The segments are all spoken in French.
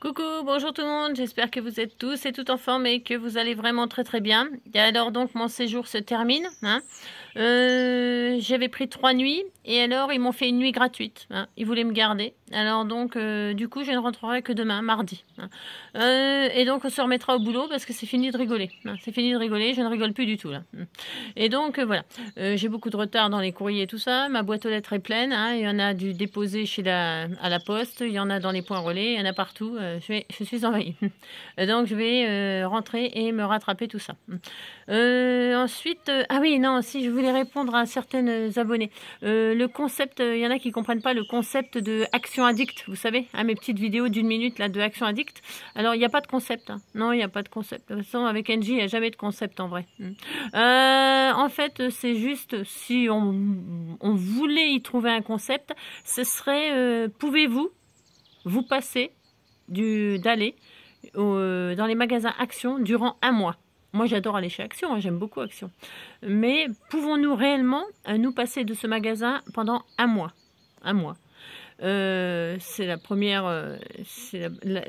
Coucou, bonjour tout le monde, j'espère que vous êtes tous et toutes en forme et que vous allez vraiment très très bien. Et alors donc mon séjour se termine. Hein. Euh, j'avais pris trois nuits et alors ils m'ont fait une nuit gratuite. Hein. Ils voulaient me garder. Alors donc, euh, du coup, je ne rentrerai que demain, mardi. Euh, et donc, on se remettra au boulot parce que c'est fini de rigoler. C'est fini de rigoler, je ne rigole plus du tout là. Et donc, euh, voilà, j'ai beaucoup de retard dans les courriers et tout ça. Ma boîte aux lettres est pleine. Hein. Il y en a du déposé chez la, à la poste, il y en a dans les points relais, il y en a partout. je, suis envahie. donc, je vais rentrer et me rattraper tout ça. ensuite, ah oui, non, si je voulais répondre à certaines abonnés. le concept, il y en a qui ne comprennent pas le concept de action Addict, vous savez, à hein, mes petites vidéos d'une minute là de Action Addict. Alors, il n'y a pas de concept. Hein. Non, il n'y a pas de concept. De toute façon, avec NJ, il n'y a jamais de concept en vrai. Mm. Euh, en fait, c'est juste, si on, voulait y trouver un concept, ce serait, euh, pouvez-vous vous passer d'aller euh, dans les magasins Action durant un mois moi, j'adore aller chez Action, hein, j'aime beaucoup Action. Mais pouvons-nous réellement nous passer de ce magasin pendant un mois Un mois. Euh, c'est la première. Euh,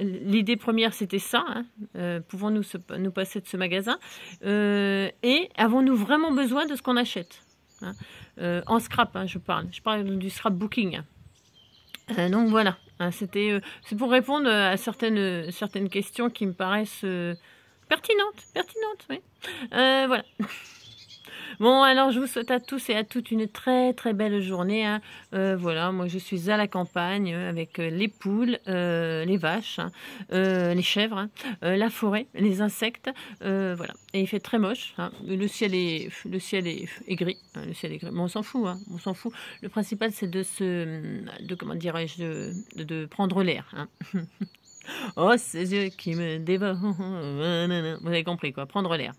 l'idée première, c'était ça. Hein. Euh, pouvons-nous nous passer de ce magasin Et avons-nous vraiment besoin de ce qu'on achète hein? En scrap, hein, je parle. Je parle du scrapbooking. donc voilà. c'était c'est pour répondre à certaines certaines questions qui me paraissent pertinentes, pertinentes. Oui. voilà. Bon, alors je vous souhaite à tous et à toutes une très très belle journée. Hein. Euh, voilà, moi je suis à la campagne euh, avec euh, les poules, les vaches, hein, les chèvres, hein, la forêt, les insectes. voilà, et il fait très moche. Hein. Le ciel est le ciel est, est gris. le ciel est gris. Mais on s'en fout, on s'en fout. Le principal c'est de se, de comment dirais-je, de, de, prendre l'air. Oh, ces yeux qui me dévorent. Vous avez compris, quoi. Prendre l'air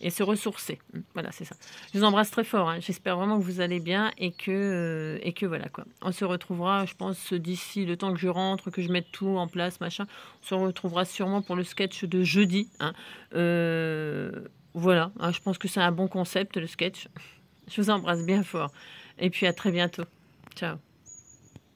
et se ressourcer. Voilà, c'est ça. Je vous embrasse très fort. Hein. J'espère vraiment que vous allez bien et que, euh, et que voilà, quoi. On se retrouvera, je pense, d'ici le temps que je rentre, que je mette tout en place, machin. On se retrouvera sûrement pour le sketch de jeudi. Hein. Euh, voilà, hein. je pense que c'est un bon concept, le sketch. Je vous embrasse bien fort. Et puis à très bientôt. Ciao.